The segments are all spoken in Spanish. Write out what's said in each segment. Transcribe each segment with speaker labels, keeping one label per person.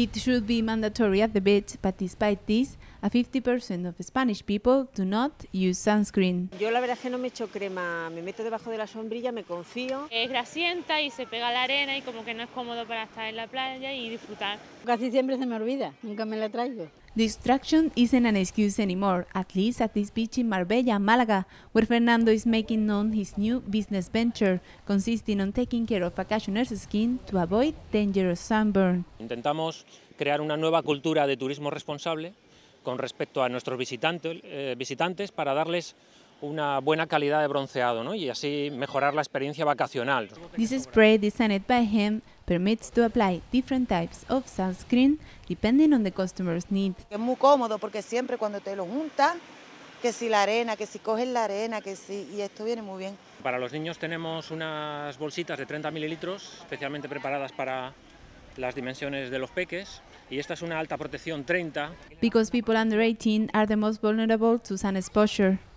Speaker 1: It should be mandatory at the beach, but despite this, a 50% of Spanish people do not use sunscreen. Yo la verdad es que no me echo crema, me meto debajo de la sombrilla, me confío. Es grasienta y se pega a la arena y como que no es cómodo para estar en la playa y disfrutar. Casi siempre se me olvida, nunca me la traigo. Distraction isn't an excuse anymore, at least at this beach in Marbella, Málaga, where Fernando is making known his new business venture, consisting on taking care of a cashioner's skin to avoid dangerous sunburn.
Speaker 2: Intentamos crear una nueva cultura de turismo responsable con respecto a nuestros visitantes, eh, visitantes para darles una buena calidad de bronceado ¿no? y así mejorar la experiencia vacacional.
Speaker 1: This spray designed by him Permite to apply different types of sunscreen depending on the customer's need. Es muy cómodo porque siempre cuando te lo juntan, que si la arena, que si coges la arena, que si... y esto viene muy bien.
Speaker 2: Para los niños tenemos unas bolsitas de 30 mililitros especialmente preparadas para, las dimensiones de los peques y esta es una alta protección 30.
Speaker 1: Because people under 18 are the most vulnerable to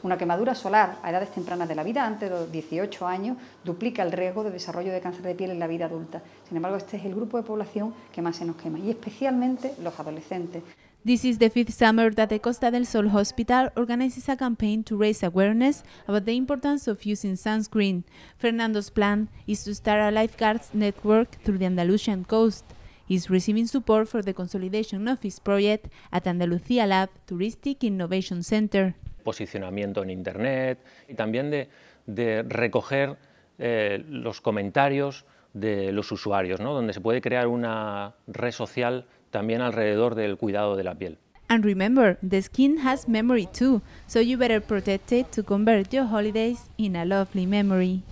Speaker 1: Una quemadura solar a edades tempranas de la vida, antes de los 18 años, duplica el riesgo de desarrollo de cáncer de piel en la vida adulta. Sin embargo, este es el grupo de población que más se nos quema y especialmente los adolescentes. This is the fifth summer that the Costa del Sol Hospital organizes a campaign to raise awareness about the importance of using sunscreen. Fernando's plan is to start a lifeguards network through the Andalusian coast. is receiving support for the consolidation of his project at Andalucía Lab Touristic Innovation Center.
Speaker 2: Posicionamiento en Internet y también de, recoger eh, los comentarios de los usuarios, ¿no? donde se puede crear una red social también alrededor del cuidado de la piel.
Speaker 1: And remember, the skin has memory too, so you better protect it to convert your holidays in a lovely memory.